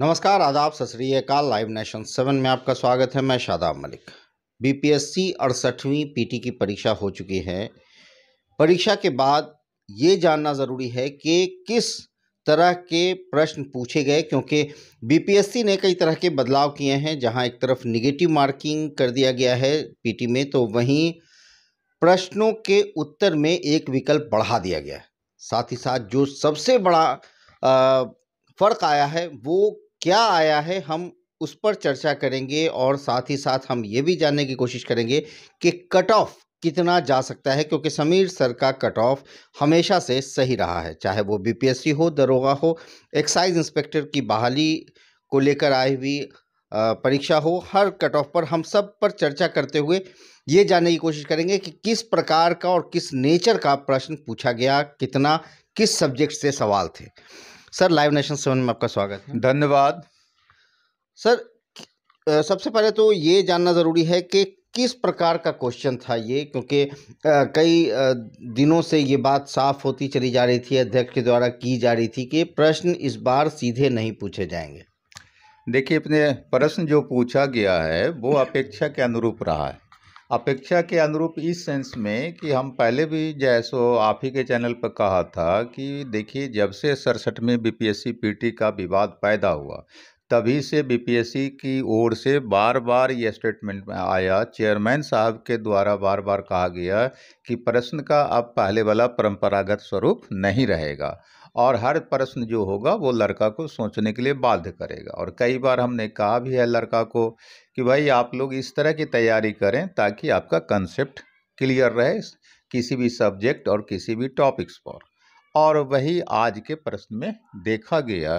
नमस्कार आदाब सत श्रीकाल लाइव नेशन सेवन में आपका स्वागत है मैं शादाब मलिक बीपीएससी अड़सठवीं पीटी की परीक्षा हो चुकी है परीक्षा के बाद ये जानना ज़रूरी है कि किस तरह के प्रश्न पूछे गए क्योंकि बीपीएससी ने कई तरह के बदलाव किए हैं जहां एक तरफ निगेटिव मार्किंग कर दिया गया है पीटी में तो वहीं प्रश्नों के उत्तर में एक विकल्प बढ़ा दिया गया है साथ ही साथ जो सबसे बड़ा आ, फ़र्क आया है वो क्या आया है हम उस पर चर्चा करेंगे और साथ ही साथ हम ये भी जानने की कोशिश करेंगे कि कट ऑफ कितना जा सकता है क्योंकि समीर सर का कट ऑफ हमेशा से सही रहा है चाहे वो बीपीएससी हो दरोगा हो एक्साइज इंस्पेक्टर की बहाली को लेकर आई हुई परीक्षा हो हर कट ऑफ पर हम सब पर चर्चा करते हुए ये जानने की कोशिश करेंगे कि किस प्रकार का और किस नेचर का प्रश्न पूछा गया कितना किस सब्जेक्ट से सवाल थे सर लाइव नेशन सेवन में आपका स्वागत है धन्यवाद सर सबसे पहले तो ये जानना ज़रूरी है कि किस प्रकार का क्वेश्चन था ये क्योंकि कई दिनों से ये बात साफ होती चली जा रही थी अध्यक्ष के द्वारा की जा रही थी कि प्रश्न इस बार सीधे नहीं पूछे जाएंगे देखिए अपने प्रश्न जो पूछा गया है वो अपेक्षा के अनुरूप रहा है अपेक्षा के अनुरूप इस सेंस में कि हम पहले भी जैसो आप ही के चैनल पर कहा था कि देखिए जब से सड़सठ में बीपीएससी पीटी का विवाद पैदा हुआ तभी से बीपीएससी की ओर से बार बार ये स्टेटमेंट में आया चेयरमैन साहब के द्वारा बार बार कहा गया कि प्रश्न का अब पहले वाला परंपरागत स्वरूप नहीं रहेगा और हर प्रश्न जो होगा वो लड़का को सोचने के लिए बाध्य करेगा और कई बार हमने कहा भी है लड़का को कि भाई आप लोग इस तरह की तैयारी करें ताकि आपका कंसेप्ट क्लियर रहे किसी भी सब्जेक्ट और किसी भी टॉपिक्स पर और वही आज के प्रश्न में देखा गया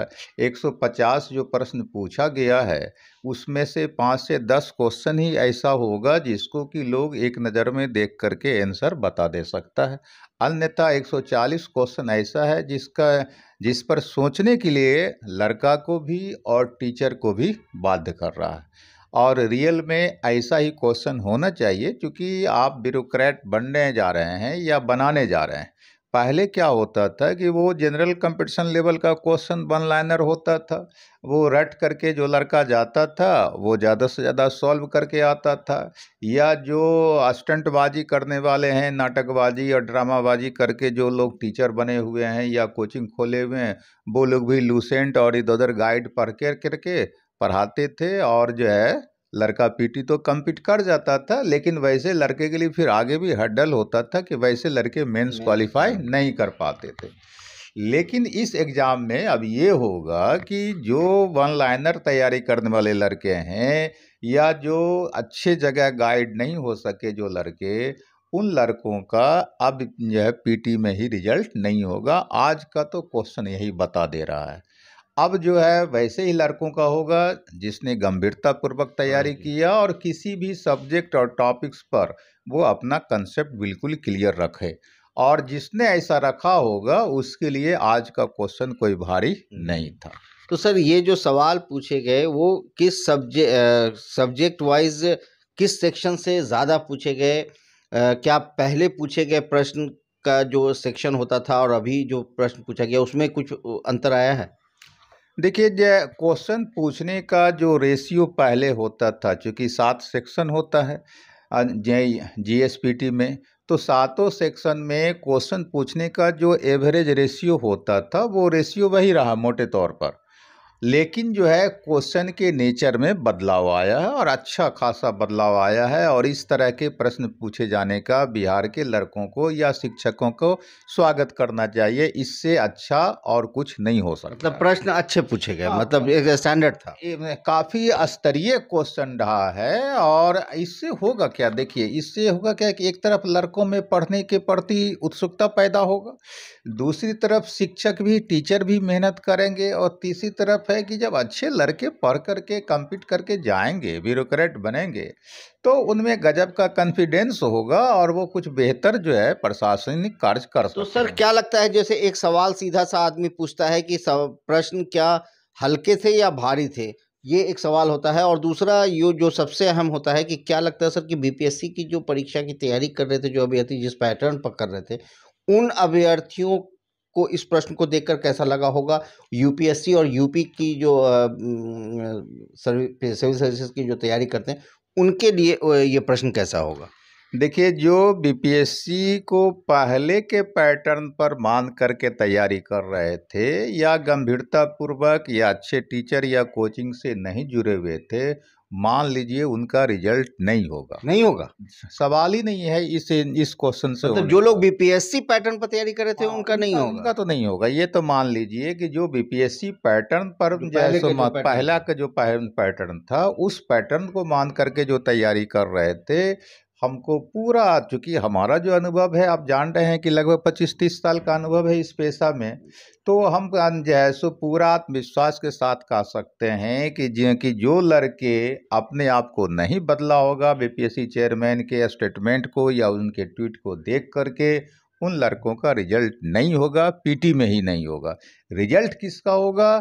150 जो प्रश्न पूछा गया है उसमें से पाँच से दस क्वेश्चन ही ऐसा होगा जिसको कि लोग एक नज़र में देख करके आंसर बता दे सकता है अन्यथा 140 क्वेश्चन ऐसा है जिसका जिस पर सोचने के लिए लड़का को भी और टीचर को भी बाध्य कर रहा है और रियल में ऐसा ही क्वेश्चन होना चाहिए क्योंकि आप ब्यूरोक्रेट बनने जा रहे हैं या बनाने जा रहे हैं पहले क्या होता था कि वो जनरल कंपटीशन लेवल का क्वेश्चन वन लाइनर होता था वो रट करके जो लड़का जाता था वो ज़्यादा से ज़्यादा सॉल्व करके आता था या जो अस्टंटबाजी करने वाले हैं नाटकबाजी और ड्रामाबाजी करके जो लोग टीचर बने हुए हैं या कोचिंग खोले हुए हैं वो लोग भी लूसेंट और इधर उधर गाइड पढ़ कर करके पढ़ाते थे और जो है लड़का पीटी तो कम्पीट कर जाता था लेकिन वैसे लड़के के लिए फिर आगे भी हडल होता था कि वैसे लड़के मेंस क्वालिफाई हाँ। नहीं कर पाते थे लेकिन इस एग्ज़ाम में अब ये होगा कि जो वन लाइनर तैयारी करने वाले लड़के हैं या जो अच्छे जगह गाइड नहीं हो सके जो लड़के उन लड़कों का अब जो है पी में ही रिजल्ट नहीं होगा आज का तो क्वेश्चन यही बता दे रहा है अब जो है वैसे ही लड़कों का होगा जिसने गंभीरतापूर्वक तैयारी हाँ किया और किसी भी सब्जेक्ट और टॉपिक्स पर वो अपना कंसेप्ट बिल्कुल क्लियर रखे और जिसने ऐसा रखा होगा उसके लिए आज का क्वेश्चन कोई भारी नहीं हम्म। था तो सर ये जो सवाल पूछे गए वो किस सब्जे सब्जेक्ट वाइज किस सेक्शन से ज़्यादा पूछे गए क्या पहले पूछे गए प्रश्न का जो सेक्शन होता था और अभी जो प्रश्न पूछा गया उसमें कुछ अंतर आया है देखिए जो क्वेश्चन पूछने का जो रेशियो पहले होता था चूँकि सात सेक्शन होता है जे जीएसपीटी में तो सातों सेक्शन में क्वेश्चन पूछने का जो एवरेज रेशियो होता था वो रेशियो वही रहा मोटे तौर पर लेकिन जो है क्वेश्चन के नेचर में बदलाव आया है और अच्छा खासा बदलाव आया है और इस तरह के प्रश्न पूछे जाने का बिहार के लड़कों को या शिक्षकों को स्वागत करना चाहिए इससे अच्छा और कुछ नहीं हो सकता मतलब प्रश्न अच्छे पूछे गए हाँ। मतलब एक स्टैंडर्ड था काफ़ी स्तरीय क्वेश्चन रहा है और इससे होगा क्या देखिए इससे होगा क्या कि एक तरफ लड़कों में पढ़ने के प्रति उत्सुकता पैदा होगा दूसरी तरफ शिक्षक भी टीचर भी मेहनत करेंगे और तीसरी तरफ है कि जब अच्छे लड़के पढ़ करके कम्पीट करके जाएंगे ब्यूरोक्रेट बनेंगे तो उनमें गजब का कॉन्फिडेंस होगा और वो कुछ बेहतर जो है प्रशासनिक कार्य कर तो सकते तो सर क्या लगता है जैसे एक सवाल सीधा सा आदमी पूछता है कि प्रश्न क्या हल्के थे या भारी थे ये एक सवाल होता है और दूसरा यो जो सबसे अहम होता है कि क्या लगता है सर कि बीपीएससी की जो परीक्षा की तैयारी कर रहे थे जो अभ्यर्थी जिस पैटर्न पर कर रहे थे उन अभ्यर्थियों को इस प्रश्न को देखकर कैसा लगा होगा यूपीएससी और यूपी की जो सिविल सर्विसेज की जो तैयारी करते हैं उनके लिए ये प्रश्न कैसा होगा देखिए जो बीपीएससी को पहले के पैटर्न पर मान करके तैयारी कर रहे थे या गंभीरतापूर्वक या अच्छे टीचर या कोचिंग से नहीं जुड़े हुए थे मान लीजिए उनका रिजल्ट नहीं होगा नहीं होगा सवाल ही नहीं है इस इस क्वेश्चन से तो जो लोग बीपीएससी पैटर्न पर तैयारी कर रहे थे आ, हाँ, उनका नहीं होगा उनका तो नहीं होगा ये तो मान लीजिए कि जो बीपीएससी पैटर्न पर जो पहला का जो पैटर्न था उस पैटर्न को मान करके जो तैयारी कर रहे थे हमको पूरा चूँकि हमारा जो अनुभव है आप जान रहे हैं कि लगभग पच्चीस तीस साल का अनुभव है इस पेशा में तो हम जो है सो पूरा आत्मविश्वास के साथ कह सकते हैं कि जो कि जो लड़के अपने आप को नहीं बदला होगा बीपीएससी चेयरमैन के स्टेटमेंट को या उनके ट्वीट को देख करके उन लड़कों का रिजल्ट नहीं होगा पीटी में ही नहीं होगा रिजल्ट किसका होगा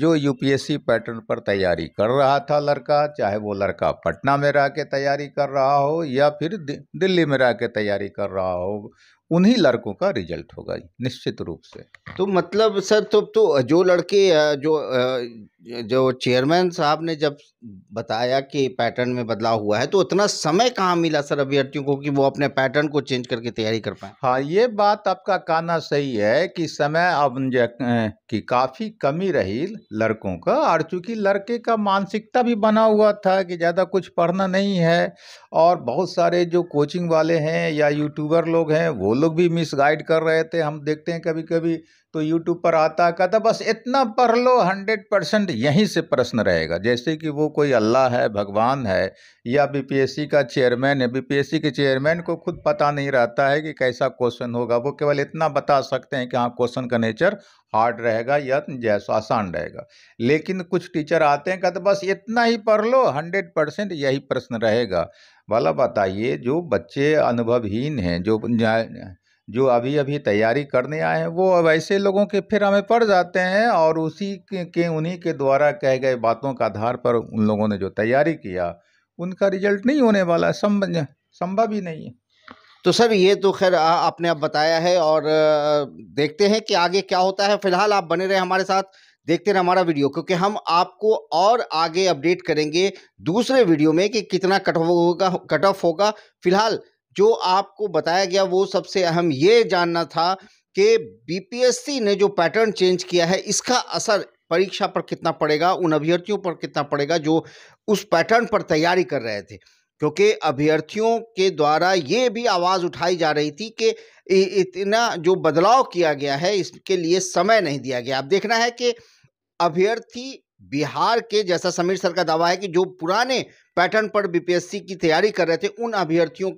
जो यूपीएससी पैटर्न पर तैयारी कर रहा था लड़का चाहे वो लड़का पटना में रह के तैयारी कर रहा हो या फिर दिल्ली में रह के तैयारी कर रहा हो उन्हीं लड़कों का रिजल्ट होगा निश्चित रूप से तो मतलब सर तो तो जो लड़के जो जो चेयरमैन साहब ने जब बताया कि पैटर्न में बदलाव हुआ है तो उतना समय कहाँ मिला सर अभ्यर्थियों को कि वो अपने पैटर्न को चेंज करके तैयारी कर पाए हाँ ये बात आपका कहना सही है कि समय अब की काफ़ी कमी रही लड़कों का और चूंकि लड़के का मानसिकता भी बना हुआ था कि ज़्यादा कुछ पढ़ना नहीं है और बहुत सारे जो कोचिंग वाले हैं या यूट्यूबर लोग हैं वो लोग भी मिसगाइड कर रहे थे हम देखते हैं कभी कभी तो यूट्यूब पर आता कहता बस इतना पढ़ लो हंड्रेड परसेंट यहीं से प्रश्न रहेगा जैसे कि वो कोई अल्लाह है भगवान है या बीपीएससी का चेयरमैन है बीपीएससी के चेयरमैन को खुद पता नहीं रहता है कि कैसा क्वेश्चन होगा वो केवल इतना बता सकते हैं कि हाँ क्वेश्चन का नेचर हार्ड रहेगा या जैसा आसान रहेगा लेकिन कुछ टीचर आते हैं कहते बस इतना ही पढ़ लो हंड्रेड परसेंट यही प्रश्न रहेगा वाला बताइए जो बच्चे अनुभवहीन हैं जो जो अभी अभी तैयारी करने आए हैं वो अब ऐसे लोगों के फिर हमें पड़ जाते हैं और उसी के, के उन्हीं के द्वारा कह गए बातों के आधार पर उन लोगों ने जो तैयारी किया उनका रिजल्ट नहीं होने वाला संभव संभव ही नहीं है तो सर ये तो खैर आपने अब बताया है और देखते हैं कि आगे क्या होता है फिलहाल आप बने रहे हमारे साथ देखते रहे हमारा वीडियो क्योंकि हम आपको और आगे अपडेट करेंगे दूसरे वीडियो में कि कितना कट होगा कट ऑफ होगा फिलहाल जो आपको बताया गया वो सबसे अहम ये जानना था कि बीपीएससी ने जो पैटर्न चेंज किया है इसका असर परीक्षा पर कितना पड़ेगा उन अभ्यर्थियों पर कितना पड़ेगा जो उस पैटर्न पर तैयारी कर रहे थे क्योंकि अभ्यर्थियों के द्वारा ये भी आवाज़ उठाई जा रही थी कि इतना जो बदलाव किया गया है इसके लिए समय नहीं दिया गया अब देखना है कि अभ्यर्थी बिहार के जैसा समीर सर का दावा है कि जो पुराने पैटर्न पर बीपीएससी की तैयारी कर रहे थे उन अभ्यर्थियों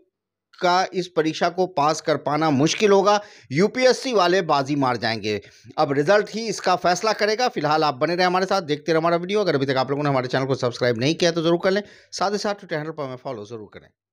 का इस परीक्षा को पास कर पाना मुश्किल होगा यूपीएससी वाले बाजी मार जाएंगे अब रिजल्ट ही इसका फैसला करेगा फिलहाल आप बने रहे हमारे साथ देखते रहे हमारा वीडियो अगर अभी तक आप लोगों ने हमारे चैनल को सब्सक्राइब नहीं किया तो जरूर कर लें साथ ही साथ ट्विटर हैंडल पर हमें फॉलो जरूर करें